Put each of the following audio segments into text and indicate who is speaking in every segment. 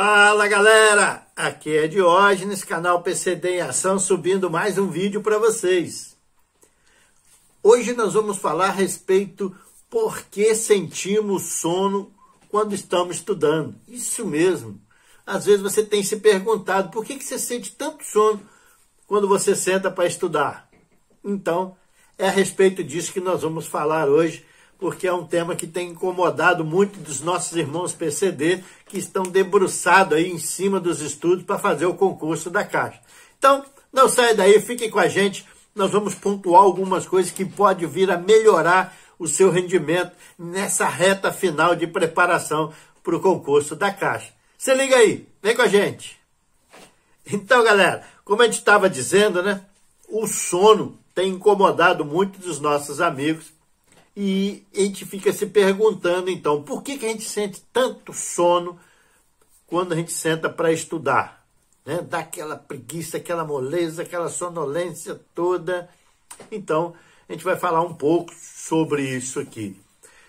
Speaker 1: Fala galera, aqui é Diógenes, canal PCD em Ação, subindo mais um vídeo para vocês. Hoje nós vamos falar a respeito por que sentimos sono quando estamos estudando. Isso mesmo. Às vezes você tem se perguntado por que, que você sente tanto sono quando você senta para estudar. Então, é a respeito disso que nós vamos falar hoje porque é um tema que tem incomodado muito dos nossos irmãos PCD que estão debruçados aí em cima dos estudos para fazer o concurso da Caixa. Então, não saia daí, fiquem com a gente. Nós vamos pontuar algumas coisas que pode vir a melhorar o seu rendimento nessa reta final de preparação para o concurso da Caixa. Se liga aí, vem com a gente. Então, galera, como a gente estava dizendo, né? O sono tem incomodado muito dos nossos amigos e a gente fica se perguntando, então, por que, que a gente sente tanto sono quando a gente senta para estudar? Né? Dá aquela preguiça, aquela moleza, aquela sonolência toda. Então, a gente vai falar um pouco sobre isso aqui.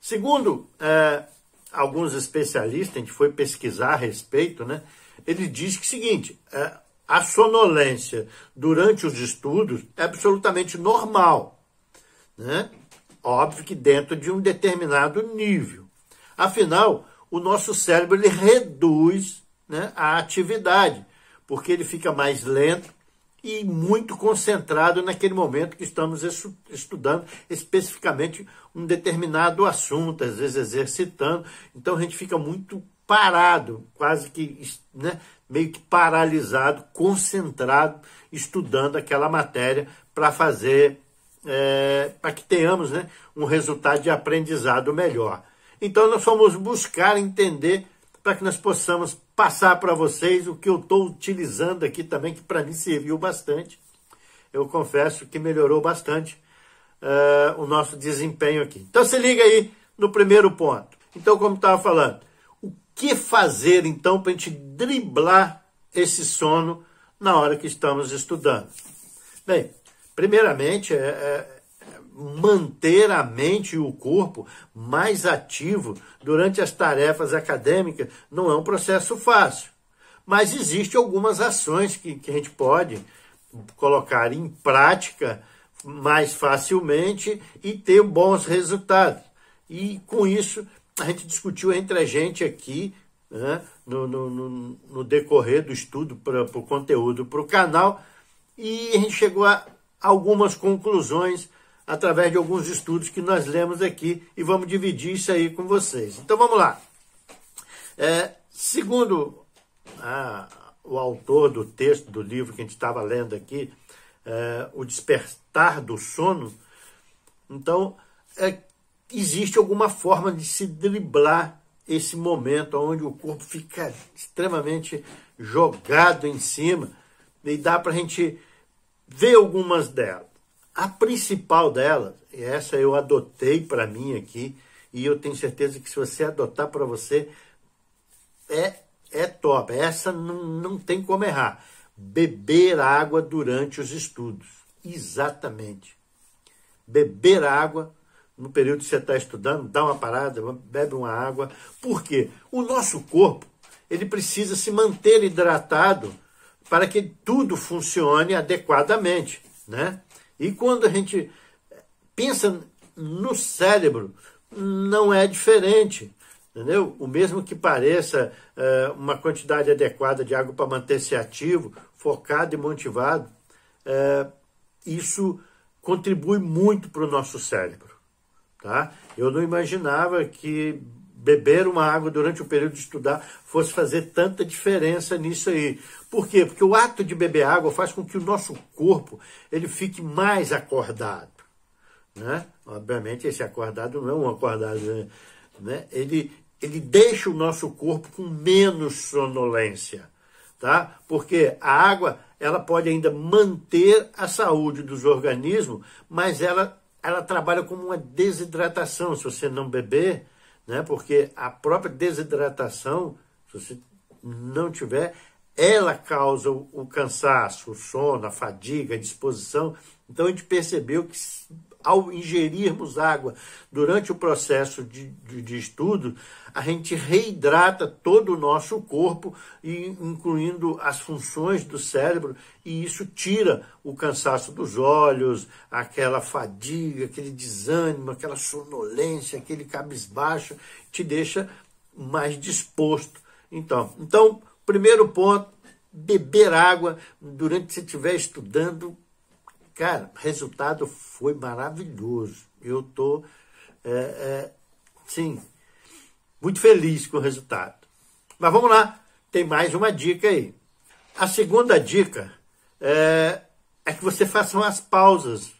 Speaker 1: Segundo é, alguns especialistas, a gente foi pesquisar a respeito, né? ele diz que é o seguinte, é, a sonolência durante os estudos é absolutamente normal. Né? Óbvio que dentro de um determinado nível. Afinal, o nosso cérebro ele reduz né, a atividade, porque ele fica mais lento e muito concentrado naquele momento que estamos estudando especificamente um determinado assunto, às vezes exercitando. Então a gente fica muito parado, quase que né, meio que paralisado, concentrado, estudando aquela matéria para fazer é, para que tenhamos né, um resultado de aprendizado melhor. Então nós fomos buscar entender para que nós possamos passar para vocês o que eu estou utilizando aqui também, que para mim serviu bastante. Eu confesso que melhorou bastante é, o nosso desempenho aqui. Então se liga aí no primeiro ponto. Então, como estava falando, o que fazer então para a gente driblar esse sono na hora que estamos estudando? Bem, Primeiramente, é, é manter a mente e o corpo mais ativo durante as tarefas acadêmicas não é um processo fácil. Mas existem algumas ações que, que a gente pode colocar em prática mais facilmente e ter bons resultados. E com isso, a gente discutiu entre a gente aqui, né, no, no, no, no, decorrer do estudo para o conteúdo para o canal, e a gente chegou a algumas conclusões através de alguns estudos que nós lemos aqui e vamos dividir isso aí com vocês. Então vamos lá. É, segundo a, ah, o autor do texto do livro que a gente estava lendo aqui, é, O Despertar do Sono, então é, existe alguma forma de se driblar esse momento onde o corpo fica extremamente jogado em cima e dá para a gente ver algumas delas. A principal delas, e essa eu adotei para mim aqui, e eu tenho certeza que se você adotar para você, é, é top. Essa não, não tem como errar. Beber água durante os estudos. Exatamente. Beber água no período que você está estudando, dá uma parada, bebe uma água. Por quê? O nosso corpo ele precisa se manter hidratado para que tudo funcione adequadamente, né? E quando a gente pensa no cérebro, não é diferente, entendeu? O mesmo que pareça é, uma quantidade adequada de água para manter-se ativo, focado e motivado, é, isso contribui muito para o nosso cérebro, tá? Eu não imaginava que beber uma água durante o período de estudar fosse fazer tanta diferença nisso aí. Por quê? Porque o ato de beber água faz com que o nosso corpo ele fique mais acordado. Né? Obviamente, esse acordado não é um acordado. Né? né? Ele, ele deixa o nosso corpo com menos sonolência. Tá? Porque a água ela pode ainda manter a saúde dos organismos, mas ela, ela trabalha como uma desidratação se você não beber, né? porque a própria desidratação, se você não tiver, ela causa o cansaço, o sono, a fadiga, a disposição. Então a gente percebeu que ao ingerirmos água durante o processo de, de, de, estudo, a gente reidrata todo o nosso corpo, incluindo as funções do cérebro, e isso tira o cansaço dos olhos, aquela fadiga, aquele desânimo, aquela sonolência, aquele cabisbaixo, te deixa mais disposto. Então, então Primeiro ponto, beber água durante que você estiver estudando. Cara, resultado foi maravilhoso. Eu estou, é, é, sim, muito feliz com o resultado. Mas vamos lá, tem mais uma dica aí. A segunda dica é, é que você faça umas pausas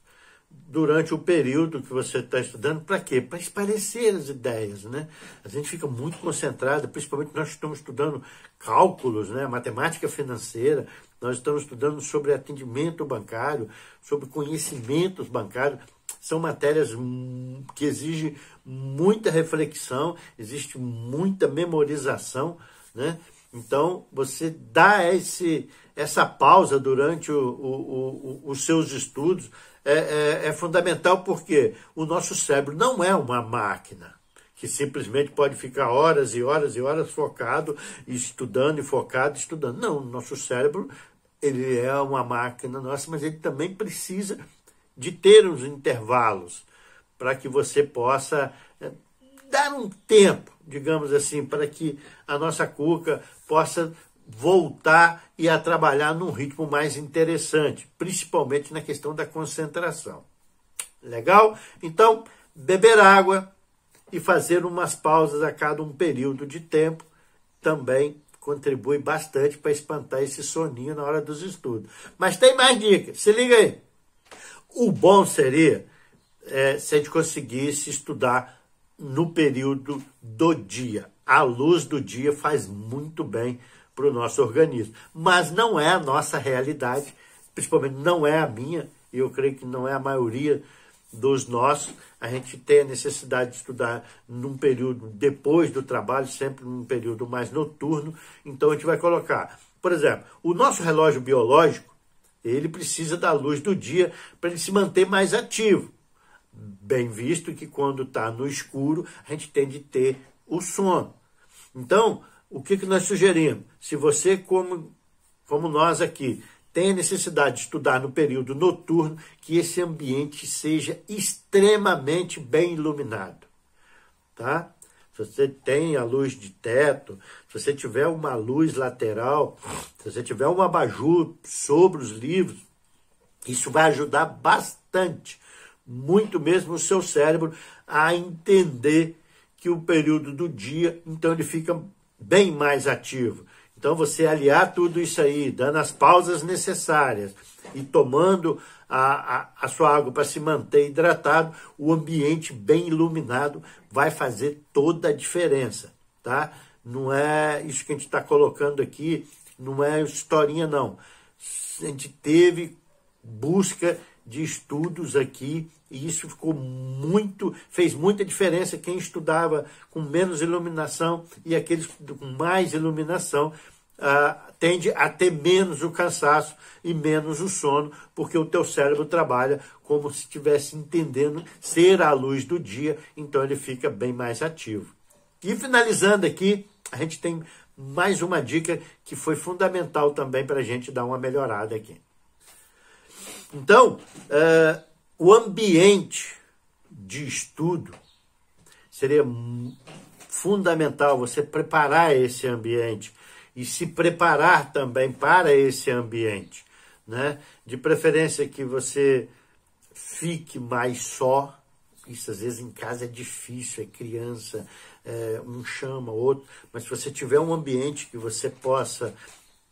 Speaker 1: durante o período que você está estudando, para quê? Para esclarecer as ideias, né? A gente fica muito concentrado, principalmente nós estamos estudando cálculos, né? Matemática financeira, nós estamos estudando sobre atendimento bancário, sobre conhecimentos bancários. São matérias hum, que exigem muita reflexão, existe muita memorização, né? Então, você dá esse essa pausa durante o, o, o, os seus estudos é, é, é fundamental porque o nosso cérebro não é uma máquina que simplesmente pode ficar horas e horas e horas focado, estudando e focado, estudando. Não, o nosso cérebro ele é uma máquina nossa, mas ele também precisa de ter uns intervalos para que você possa eh, dar um tempo, digamos assim, para que a nossa cuca possa voltar e a trabalhar num ritmo mais interessante, principalmente na questão da concentração. Legal? Então, beber água e fazer umas pausas a cada um período de tempo também contribui bastante para espantar esse soninho na hora dos estudos. Mas tem mais dicas, se liga aí. O bom seria é, se a gente conseguisse estudar no período do dia. A luz do dia faz muito bem para o nosso organismo. Mas não é a nossa realidade, principalmente não é a minha, e eu creio que não é a maioria dos nossos. A gente tem a necessidade de estudar num período depois do trabalho, sempre num período mais noturno. Então a gente vai colocar, por exemplo, o nosso relógio biológico, ele precisa da luz do dia para ele se manter mais ativo. Bem visto que quando está no escuro, a gente tem de ter o sono. Então, o que, que nós sugerimos? Se você, como, como nós aqui, tem a necessidade de estudar no período noturno, que esse ambiente seja extremamente bem iluminado. Tá? Se você tem a luz de teto, se você tiver uma luz lateral, se você tiver um abajur sobre os livros, isso vai ajudar bastante, muito mesmo o seu cérebro a entender que o período do dia, então ele fica bem mais ativo. Então, você aliar tudo isso aí, dando as pausas necessárias e tomando a, a, a sua água para se manter hidratado, o ambiente bem iluminado vai fazer toda a diferença, tá? Não é isso que a gente está colocando aqui, não é historinha, não. A gente teve busca de estudos aqui e isso ficou muito, fez muita diferença quem estudava com menos iluminação e aqueles com mais iluminação uh, tende a ter menos o cansaço e menos o sono, porque o teu cérebro trabalha como se estivesse entendendo ser a luz do dia, então ele fica bem mais ativo. E finalizando aqui, a gente tem mais uma dica que foi fundamental também para a gente dar uma melhorada aqui. Então, uh, o ambiente de estudo seria fundamental você preparar esse ambiente e se preparar também para esse ambiente, né? De preferência que você fique mais só. Isso às vezes em casa é difícil, é criança, é, um chama outro, mas se você tiver um ambiente que você possa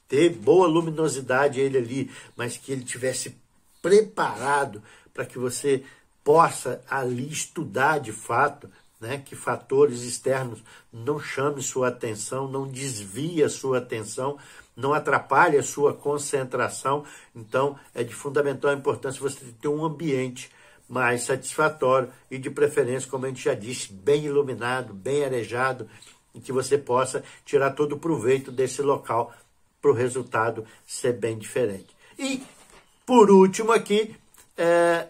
Speaker 1: ter boa luminosidade ele ali, mas que ele tivesse preparado para que você possa ali estudar de fato, né, que fatores externos não chamem sua atenção, não desvie a sua atenção, não atrapalhe a sua concentração. Então, é de fundamental importância você ter um ambiente mais satisfatório e, de preferência, como a gente já disse, bem iluminado, bem arejado, e que você possa tirar todo o proveito desse local para o resultado ser bem diferente. E por último aqui, é,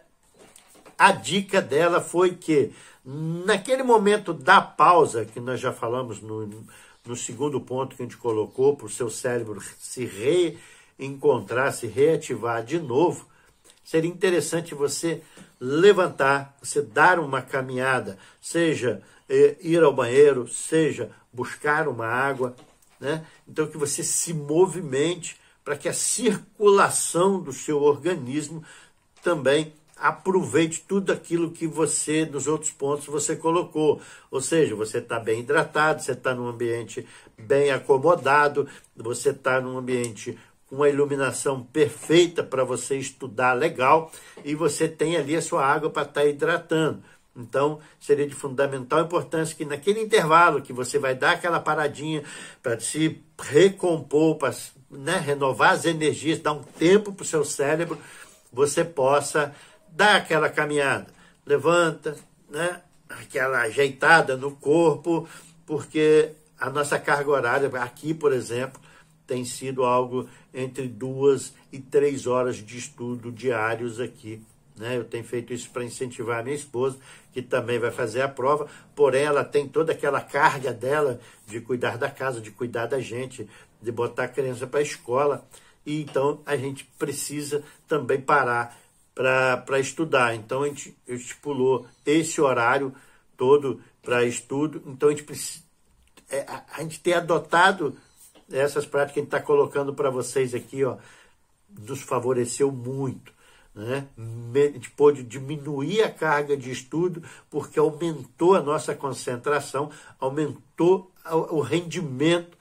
Speaker 1: a dica dela foi que naquele momento da pausa, que nós já falamos no, no segundo ponto que a gente colocou, para o seu cérebro se reencontrar, se reativar de novo, seria interessante você levantar, você dar uma caminhada, seja é, ir ao banheiro, seja buscar uma água, né? Então que você se movimente para que a circulação do seu organismo também aproveite tudo aquilo que você, nos outros pontos, você colocou. Ou seja, você está bem hidratado, você está num ambiente bem acomodado, você está num ambiente com uma iluminação perfeita para você estudar legal e você tem ali a sua água para estar tá hidratando. Então, seria de fundamental importância que naquele intervalo que você vai dar aquela paradinha para se recompor, para né, renovar as energias, dar um tempo para o seu cérebro, você possa dar aquela caminhada. Levanta, né, aquela ajeitada no corpo, porque a nossa carga horária, aqui, por exemplo, tem sido algo entre duas e três horas de estudo diários aqui. Né? Eu tenho feito isso para incentivar a minha esposa, que também vai fazer a prova, porém ela tem toda aquela carga dela de cuidar da casa, de cuidar da gente, de botar a criança para a escola. E então a gente precisa também parar para estudar. Então a gente estipulou esse horário todo para estudo. Então a gente, precisa, é, a gente tem adotado essas práticas que a gente está colocando para vocês aqui, ó, nos favoreceu muito. Né? A gente pôde diminuir a carga de estudo porque aumentou a nossa concentração, aumentou o rendimento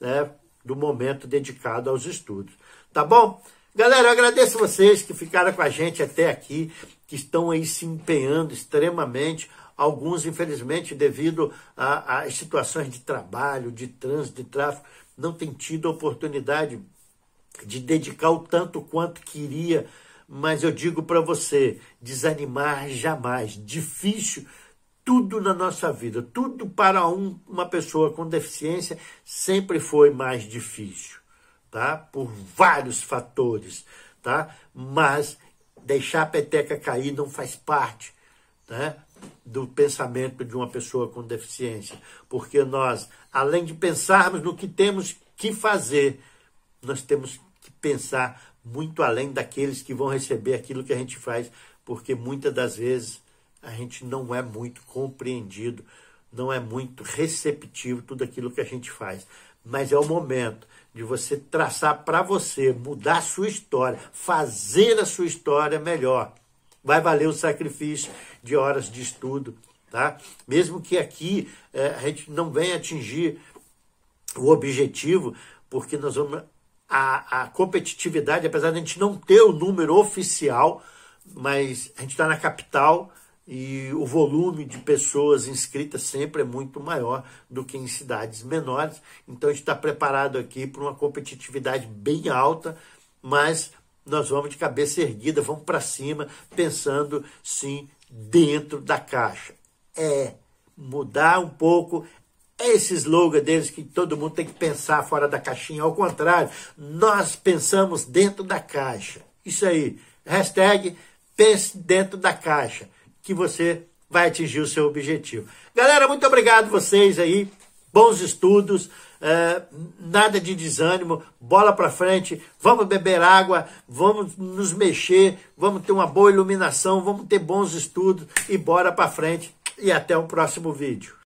Speaker 1: né, do momento dedicado aos estudos. Tá bom? Galera, eu agradeço vocês que ficaram com a gente até aqui, que estão aí se empenhando extremamente. Alguns, infelizmente, devido às situações de trabalho, de trânsito, de tráfego, não têm tido a oportunidade de dedicar o tanto quanto queria. Mas eu digo para você, desanimar jamais. Difícil tudo na nossa vida, tudo para um, uma pessoa com deficiência sempre foi mais difícil, tá? Por vários fatores, tá? Mas deixar a peteca cair não faz parte, né? Do pensamento de uma pessoa com deficiência, porque nós, além de pensarmos no que temos que fazer, nós temos que pensar muito além daqueles que vão receber aquilo que a gente faz, porque muitas das vezes a gente não é muito compreendido, não é muito receptivo tudo aquilo que a gente faz. Mas é o momento de você traçar para você, mudar a sua história, fazer a sua história melhor. Vai valer o sacrifício de horas de estudo, tá? Mesmo que aqui é, a gente não venha atingir o objetivo, porque nós vamos a, a, competitividade, apesar de a gente não ter o número oficial, mas a gente está na capital, e o volume de pessoas inscritas sempre é muito maior do que em cidades menores. Então a gente está preparado aqui para uma competitividade bem alta, mas nós vamos de cabeça erguida, vamos para cima, pensando sim dentro da caixa. É mudar um pouco é esse slogan deles que todo mundo tem que pensar fora da caixinha. Ao contrário, nós pensamos dentro da caixa. Isso aí. Hashtag pense dentro da caixa que você vai atingir o seu objetivo. Galera, muito obrigado vocês aí. Bons estudos, é, nada de desânimo, bola para frente, vamos beber água, vamos nos mexer, vamos ter uma boa iluminação, vamos ter bons estudos e bora para frente. E até o próximo vídeo.